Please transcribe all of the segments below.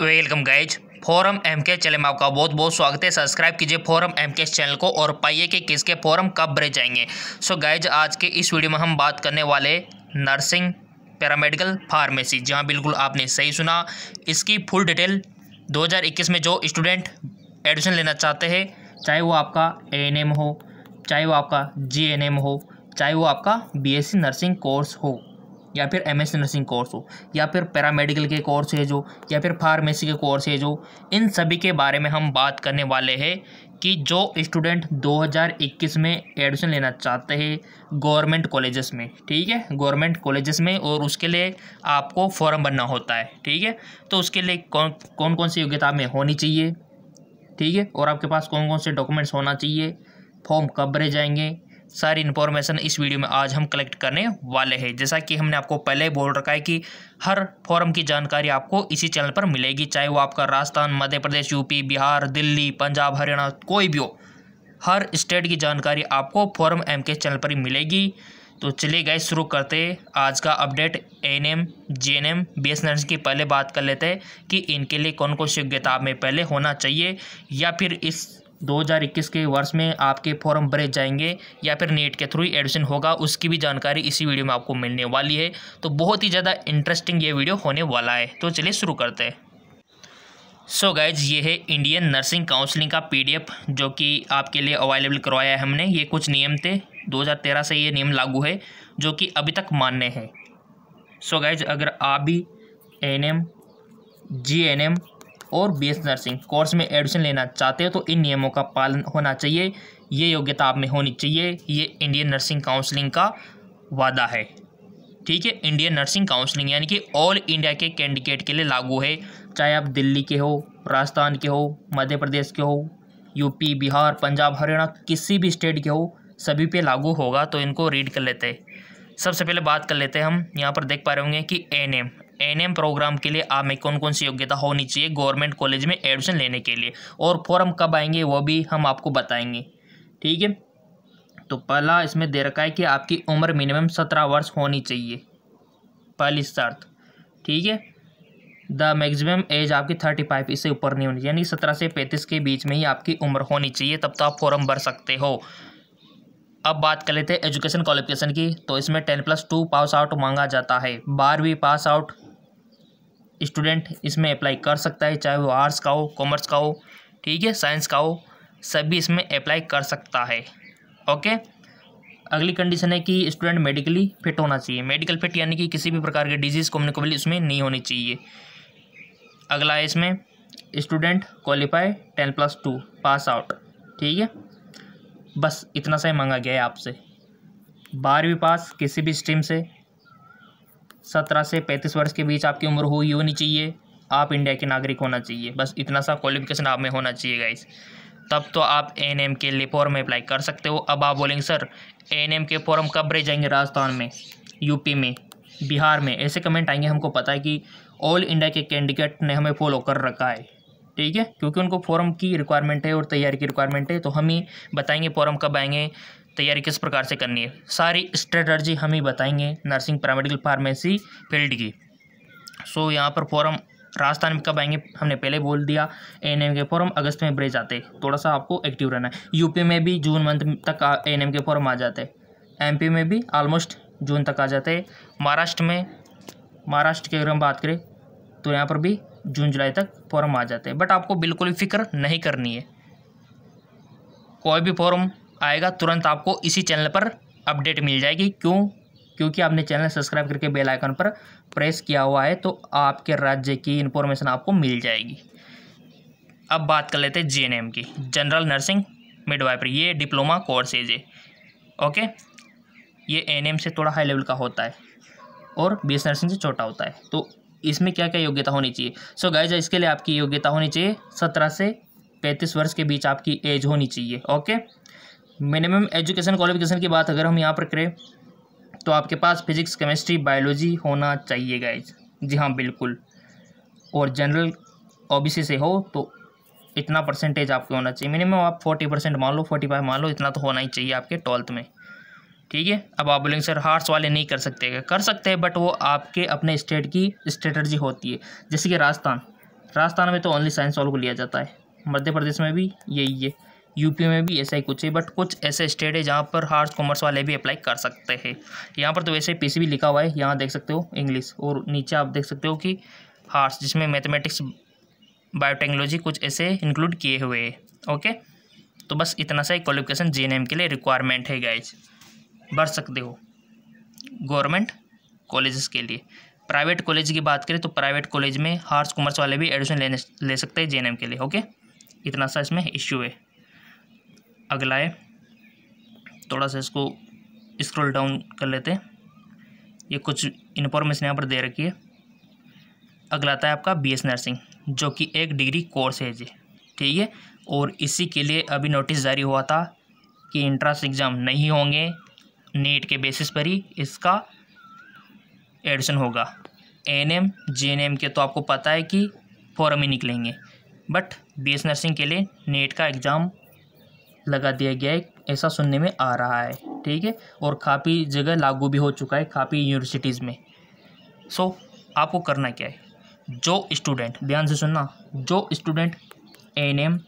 welcome guys forum M K channel में आपका बहुत बहुत स्वागत है सब्सक्राइब कीजिए फोरम एम के चैनल को और पाइए कि किसके फोरम कब भरे जाएंगे सो so गाइज आज के इस वीडियो में हम बात करने वाले नर्सिंग पैरामेडिकल फार्मेसी जहां बिल्कुल आपने सही सुना इसकी फुल डिटेल 2021 में जो स्टूडेंट एडमिशन लेना चाहते हैं चाहे वो आपका ए हो चाहे वो आपका जी हो चाहे वो आपका बी नर्सिंग कोर्स हो या फिर एम एस नर्सिंग कोर्स हो या फिर पैरामेडिकल के कोर्स है जो या फिर फार्मेसी के कोर्स है जो इन सभी के बारे में हम बात करने वाले हैं कि जो स्टूडेंट 2021 में एडमिशन लेना चाहते हैं गवर्नमेंट कॉलेजेस में ठीक है गवर्नमेंट कॉलेजेस में और उसके लिए आपको फॉर्म भरना होता है ठीक है तो उसके लिए कौन कौन कौन सी योग्यता में होनी चाहिए ठीक है और आपके पास कौन कौन से डॉक्यूमेंट्स होना चाहिए फॉर्म कब भरे जाएंगे सारी इन्फॉर्मेशन इस वीडियो में आज हम कलेक्ट करने वाले हैं जैसा कि हमने आपको पहले बोल रखा है कि हर फॉरम की जानकारी आपको इसी चैनल पर मिलेगी चाहे वो आपका राजस्थान मध्य प्रदेश यूपी बिहार दिल्ली पंजाब हरियाणा कोई भी हो हर स्टेट की जानकारी आपको फॉरम एम के चैनल पर ही मिलेगी तो चलिए गए शुरू करते आज का update N M J N M B S nurse की पहले बात कर लेते हैं कि इनके लिए कौन कौन सी योग्यता में पहले होना चाहिए या फिर इस 2021 के वर्ष में आपके फॉर्म भरे जाएंगे या फिर नेट के थ्रू एडमिशन होगा उसकी भी जानकारी इसी वीडियो में आपको मिलने वाली है तो बहुत ही ज़्यादा इंटरेस्टिंग ये वीडियो होने वाला है तो चलिए शुरू करते हैं सो so गाइज ये है इंडियन नर्सिंग काउंसलिंग का पीडीएफ जो कि आपके लिए अवेलेबल करवाया है हमने ये कुछ नियम थे 2013 से ये नियम लागू है जो कि अभी तक मान्य हैं सो गाइज अगर आप भी N M G N M और बी एस नर्सिंग कोर्स में एडमिशन लेना चाहते हो तो इन नियमों का पालन होना चाहिए ये योग्यता आप में होनी चाहिए ये इंडियन नर्सिंग काउंसलिंग का वादा है ठीक है इंडियन नर्सिंग काउंसलिंग यानी कि ऑल इंडिया के कैंडिडेट के लिए लागू है चाहे आप दिल्ली के हो राजस्थान के हो मध्य प्रदेश के हो यूपी बिहार पंजाब हरियाणा किसी भी स्टेट के हो सभी पे लागू होगा तो इनको रीड कर लेते हैं सबसे पहले बात कर लेते हैं हम यहाँ पर देख पा रहे होंगे कि एन एम एन प्रोग्राम के लिए आप में कौन कौन सी योग्यता होनी चाहिए गवर्नमेंट कॉलेज में एडमिशन लेने के लिए और फॉर्म कब आएंगे वो भी हम आपको बताएंगे ठीक है तो पहला इसमें दे रखा है कि आपकी उम्र मिनिमम सत्रह वर्ष होनी चाहिए पहली शर्त ठीक है द मैक्सिमम एज आपकी थर्टी फाइव इससे ऊपर नहीं होनी चाहिए यानी सत्रह से पैंतीस के बीच में ही आपकी उम्र होनी चाहिए तब तो आप फॉर्म भर सकते हो अब बात कर लेते हैं एजुकेशन क्वालिफिकेशन की तो इसमें ten plus two pass out मांगा जाता है बारहवीं पास आउट स्टूडेंट इसमें अप्लाई कर सकता है चाहे वो आर्ट्स का हो कॉमर्स का हो ठीक है साइंस का हो सभी इसमें अप्लाई कर सकता है ओके अगली कंडीशन है कि स्टूडेंट मेडिकली फिट होना चाहिए मेडिकल फिट यानी कि किसी भी प्रकार की डिजीज़ कम्युनिकेबल इसमें नहीं होनी चाहिए अगला है इसमें student qualify ten plus two pass out ठीक है बस इतना सा ही मांगा गया है आपसे बारहवीं पास किसी भी स्ट्रीम से सत्रह से पैंतीस वर्ष के बीच आपकी उम्र हुई होनी चाहिए आप इंडिया के नागरिक होना चाहिए बस इतना सा क्वालिफिकेशन आप में होना चाहिए गाइस तब तो आप एन एम के लिए फॉर्म में अप्लाई कर सकते हो अब आप बोलेंगे सर एन एम के फॉर्म कब भरे जाएंगे राजस्थान में यूपी में बिहार में ऐसे कमेंट आएंगे हमको पता है कि ऑल इंडिया के कैंडिडेट ने हमें फॉलो कर रखा है ठीक है क्योंकि उनको फॉर्म की रिक्वायरमेंट है और तैयारी की रिक्वायरमेंट है तो हम ही बताएंगे फॉर्म कब आएंगे तैयारी किस प्रकार से करनी है सारी स्ट्रेटर्जी हम ही बताएंगे नर्सिंग पैरामेडिकल फार्मेसी फील्ड की सो so, यहाँ पर फॉरम राजस्थान में कब आएंगे हमने पहले बोल दिया एन के फॉर्म अगस्त में ब्रेज आते थोड़ा सा आपको एक्टिव रहना है यूपी में भी जून मंथ तक एन के फॉर्म आ जाते हैं एमपी में भी ऑलमोस्ट जून तक आ जाते महाराष्ट्र में महाराष्ट्र की अगर हम बात करें तो यहाँ पर भी जून जुलाई तक फॉर्म आ जाते हैं बट आपको बिल्कुल फिक्र नहीं करनी है कोई भी फॉर्म आएगा तुरंत आपको इसी चैनल पर अपडेट मिल जाएगी क्यों क्योंकि आपने चैनल सब्सक्राइब करके बेल आइकन पर प्रेस किया हुआ है तो आपके राज्य की इन्फॉर्मेशन आपको मिल जाएगी अब बात कर लेते हैं जे की जनरल नर्सिंग मिडवाइफरी ये डिप्लोमा कोर्सेज है ओके ये एन से थोड़ा हाई लेवल का होता है और बी नर्सिंग से छोटा होता है तो इसमें क्या क्या योग्यता होनी चाहिए सो so गाइज इसके लिए आपकी योग्यता होनी चाहिए सत्रह से पैंतीस वर्ष के बीच आपकी एज होनी चाहिए ओके मिनिमम एजुकेशन क्वालिफिकेशन की बात अगर हम यहाँ पर करें तो आपके पास फिजिक्स केमिस्ट्री बायोलॉजी होना चाहिए गाइज जी हाँ बिल्कुल और जनरल ओबीसी से हो तो इतना परसेंटेज आपके होना चाहिए मिनिमम आप फोर्टी परसेंट मान लो फोर्टी फाइव मान लो इतना तो होना ही चाहिए आपके ट्वेल्थ में ठीक है अब आप बोलेंगे सर हार्ट्स वाले नहीं कर सकते कर सकते हैं बट वो आपके अपने स्टेट की स्ट्रेटर्जी होती है जैसे कि राजस्थान राजस्थान में तो ओनली साइंस वालों को लिया जाता है मध्य प्रदेश में भी यही है यूपी में भी ऐसा ही कुछ है बट कुछ ऐसे स्टेट है जहाँ पर हार्ड कॉमर्स वाले भी अप्लाई कर सकते हैं यहाँ पर तो वैसे भी लिखा हुआ है यहाँ देख सकते हो इंग्लिश और नीचे आप देख सकते हो कि हार्स जिसमें मैथमेटिक्स बायोटेक्नोलॉजी कुछ ऐसे इंक्लूड किए हुए हैं ओके तो बस इतना सा ही क्वालिफिकेशन जे के लिए रिक्वायरमेंट है गाइज बढ़ सकते हो गवर्नमेंट कॉलेजेस के लिए प्राइवेट कॉलेज की बात करें तो प्राइवेट कॉलेज में हार्स कॉमर्स वाले भी एडमिशन लेने ले सकते हैं जे के लिए ओके इतना सा इसमें इश्यू है अगला है थोड़ा सा इसको स्क्रॉल डाउन कर लेते हैं ये कुछ इन्फॉर्मेशन यहाँ पर दे रखी है अगला आता है आपका बीएस नर्सिंग जो कि एक डिग्री कोर्स है जी ठीक है और इसी के लिए अभी नोटिस जारी हुआ था कि इंट्रांस एग्ज़ाम नहीं होंगे नीट के बेसिस पर ही इसका एडमिशन होगा एन एम एन एम के तो आपको पता है कि फॉरम ही निकलेंगे बट बी एस नर्सिंग के लिए नेट का एग्ज़ाम लगा दिया गया है ऐसा सुनने में आ रहा है ठीक है और काफ़ी जगह लागू भी हो चुका है काफ़ी यूनिवर्सिटीज़ में सो so, आपको करना क्या है जो स्टूडेंट ध्यान से सुनना जो student N M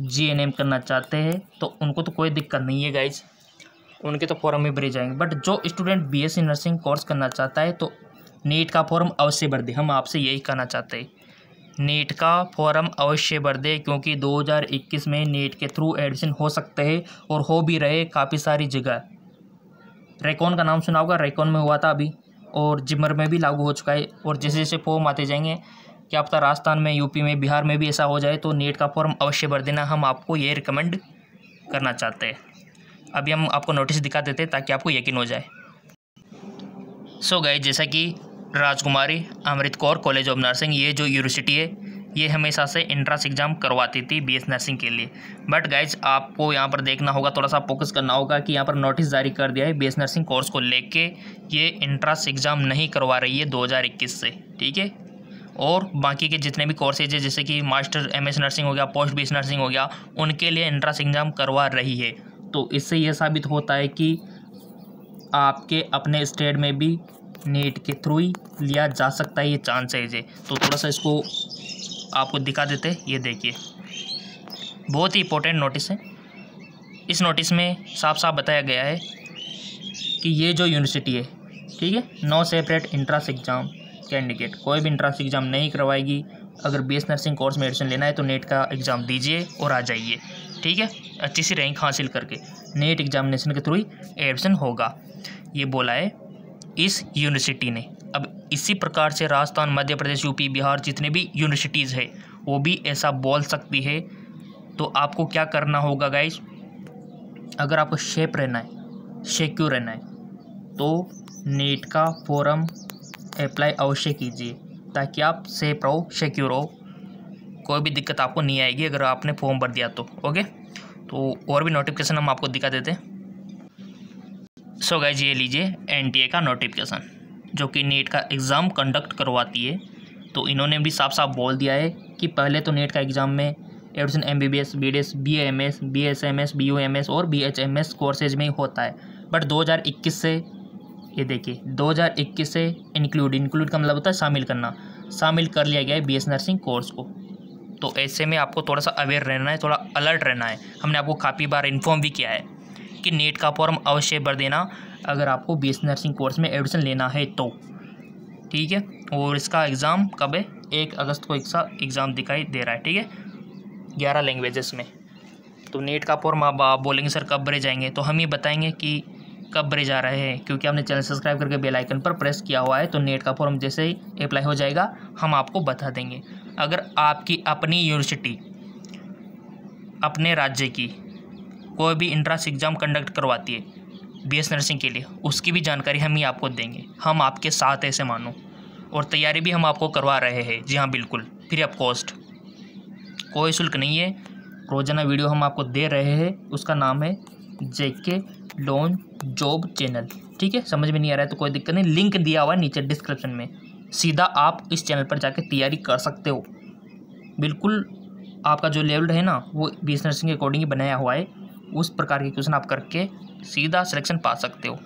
G N M करना चाहते हैं तो उनको तो कोई दिक्कत नहीं है गाइज उनके तो फॉर्म भी भरे जाएंगे बट जो student B S nursing course करना चाहता है तो नीट का फॉर्म अवश्य भर दे हम आपसे यही कहना चाहते हैं नेट का फॉर्म अवश्य भर दे क्योंकि 2021 में नेट के थ्रू एडमिशन हो सकते हैं और हो भी रहे काफ़ी सारी जगह रेकॉन का नाम सुना होगा रेकॉन में हुआ था अभी और जिमर में भी लागू हो चुका है और जैसे जैसे फॉर्म आते जाएंगे क्या पता राजस्थान में यूपी में बिहार में भी ऐसा हो जाए तो नेट का फॉर्म अवश्य भर देना हम आपको ये रिकमेंड करना चाहते हैं अभी हम आपको नोटिस दिखा देते हैं ताकि आपको यकीन हो जाए सो so गए जैसा कि Rajkumari Amrit Kaur college of nursing ये जो यूनिवर्सिटी है ये हमेशा से इंट्रांस एग्ज़ाम करवाती थी बी नर्सिंग के लिए बट गाइज आपको यहाँ पर देखना होगा थोड़ा सा फोकस करना होगा कि यहाँ पर नोटिस जारी कर दिया है बी नर्सिंग कोर्स को लेके ये इंट्रांस एग्ज़ाम नहीं करवा रही है 2021 से ठीक है और बाकी के जितने भी कोर्सेज है जैसे कि मास्टर एम नर्सिंग हो गया पोस्ट बी नर्सिंग हो गया उनके लिए इंट्रांस एग्ज़ाम करवा रही है तो इससे यह साबित होता है कि आपके अपने स्टेट में भी नेट के थ्रू ही लिया जा सकता है ये चांसेज है तो थोड़ा सा इसको आपको दिखा देते ये देखिए बहुत ही इंपॉर्टेंट नोटिस है इस नोटिस में साफ साफ बताया गया है कि ये जो यूनिवर्सिटी है ठीक है no separate entrance exam candidate कोई भी इंट्रांस एग्ज़ाम नहीं करवाएगी अगर बी नर्सिंग कोर्स में एडमिशन लेना है तो नेट का एग्ज़ाम दीजिए और आ जाइए ठीक है अच्छी सी रैंक हासिल करके नेट एग्जामिनेशन के थ्रू ही एडमिशन होगा ये बोला है इस यूनिवर्सिटी ने अब इसी प्रकार से राजस्थान मध्य प्रदेश यूपी बिहार जितने भी यूनिवर्सिटीज़ है वो भी ऐसा बोल सकती है तो आपको क्या करना होगा गाइज अगर आपको शेप रहना है शेक्यूर रहना है तो नेट का फॉर्म अप्लाई अवश्य कीजिए ताकि आप सेफ रहो सिक्योर रहो कोई भी दिक्कत आपको नहीं आएगी अगर आपने फॉर्म भर दिया तो ओके तो और भी नोटिफिकेशन हम आपको दिखा देते हैं सो गाइज ये लीजिए एनटीए का नोटिफिकेशन जो कि नेट का एग्ज़ाम कंडक्ट करवाती है तो इन्होंने भी साफ साफ बोल दिया है कि पहले तो नेट का एग्ज़ाम में admission M B B S B D S B M S B S M S B M S और B H M S courses में ही होता है बट दो हज़ार इक्कीस से ये देखिए दो हज़ार इक्कीस से इंक्लूड इंक्लूड का मतलब होता है शामिल करना शामिल कर लिया गया है बी एस नर्सिंग कोर्स को तो ऐसे में आपको थोड़ा सा अवेयर रहना है थोड़ा अलर्ट रहना है हमने आपको काफ़ी बार इन्फॉर्म भी किया है कि नेट का फॉर्म अवश्य भर देना अगर आपको बी नर्सिंग कोर्स में एडमिशन लेना है तो ठीक है और इसका एग्ज़ाम कब है एक अगस्त को इसका एग्ज़ाम दिखाई दे रहा है ठीक है ग्यारह लैंग्वेजेस में तो नेट का फॉर्म आप, आप बोलेंगे सर कब भरे जाएंगे तो हम ये बताएंगे कि कब भरे जा रहे हैं क्योंकि आपने चैनल सब्सक्राइब करके बेल आइकन पर प्रेस किया हुआ है तो नेट का फॉर्म जैसे ही अप्लाई हो जाएगा हम आपको बता देंगे अगर आपकी अपनी यूनिवर्सिटी अपने राज्य की कोई भी इंट्रांस एग्ज़ाम कंडक्ट करवाती है बी एस नर्सिंग के लिए उसकी भी जानकारी हम ही आपको देंगे हम आपके साथ ऐसे मानो और तैयारी भी हम आपको करवा रहे हैं जी हाँ बिल्कुल फ्री ऑफ कॉस्ट कोई शुल्क नहीं है रोज़ाना वीडियो हम आपको दे रहे हैं उसका नाम है जेके लोन जॉब चैनल ठीक है समझ में नहीं आ रहा है तो कोई दिक्कत नहीं लिंक दिया हुआ है नीचे डिस्क्रिप्शन में सीधा आप इस चैनल पर जाके तैयारी कर सकते हो बिल्कुल आपका जो लेवल है ना वो बी नर्सिंग के अकॉर्डिंग ही बनाया हुआ है उस प्रकार के क्वेश्चन आप करके सीधा सिलेक्शन पा सकते हो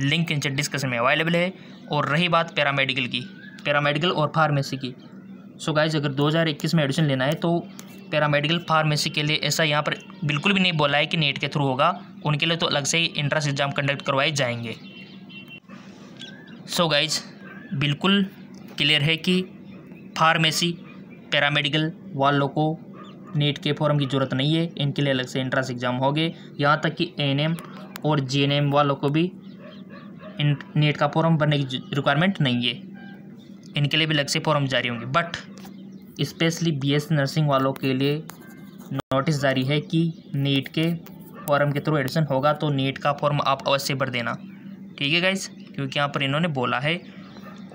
लिंक इन डिस्क्रिप्शन में अवेलेबल है और रही बात पैरामेडिकल की पैरामेडिकल और फार्मेसी की सो so गाइज अगर 2021 में एडमिशन लेना है तो पैरामेडिकल फार्मेसी के लिए ऐसा यहाँ पर बिल्कुल भी नहीं बोला है कि नेट के थ्रू होगा उनके लिए तो अलग से ही इंट्रेंस एग्ज़ाम कंडक्ट करवाए जाएंगे सो so गाइज बिल्कुल क्लियर है कि फार्मेसी पैरामेडिकल वालों को नेट के फॉर्म की ज़रूरत नहीं है इनके लिए अलग से एंट्रेंस एग्ज़ाम हो गए यहाँ तक कि एन और जे वालों को भी इन नीट का फॉर्म भरने की रिक्वायरमेंट नहीं है इनके लिए भी अलग से फॉर्म जारी होंगे बट स्पेशली बीएससी नर्सिंग वालों के लिए नोटिस जारी है कि नेट के फॉर्म के थ्रू एडमिशन होगा तो नीट का फॉर्म आप अवश्य भर देना ठीक है गाइज क्योंकि यहाँ पर इन्होंने बोला है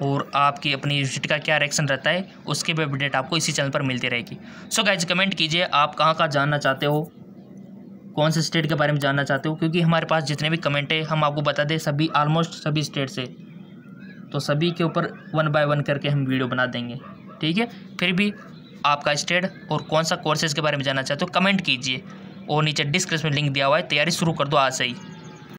और आपकी अपनी यूनिवर्सिटी का क्या रिएक्शन रहता है उसके भी अपडेट आपको इसी चैनल पर मिलती रहेगी सो गाइज कमेंट कीजिए आप कहाँ कहाँ जानना चाहते हो कौन से स्टेट के बारे में जानना चाहते हो क्योंकि हमारे पास जितने भी कमेंट है हम आपको बता दें सभी ऑलमोस्ट सभी स्टेट से तो सभी के ऊपर वन बाय वन करके हम वीडियो बना देंगे ठीक है फिर भी आपका स्टेट और कौन सा कोर्सेज के बारे में जानना चाहते हो कमेंट कीजिए और नीचे डिस्क्रिप्शन में लिंक दिया हुआ है तैयारी शुरू कर दो आज से ही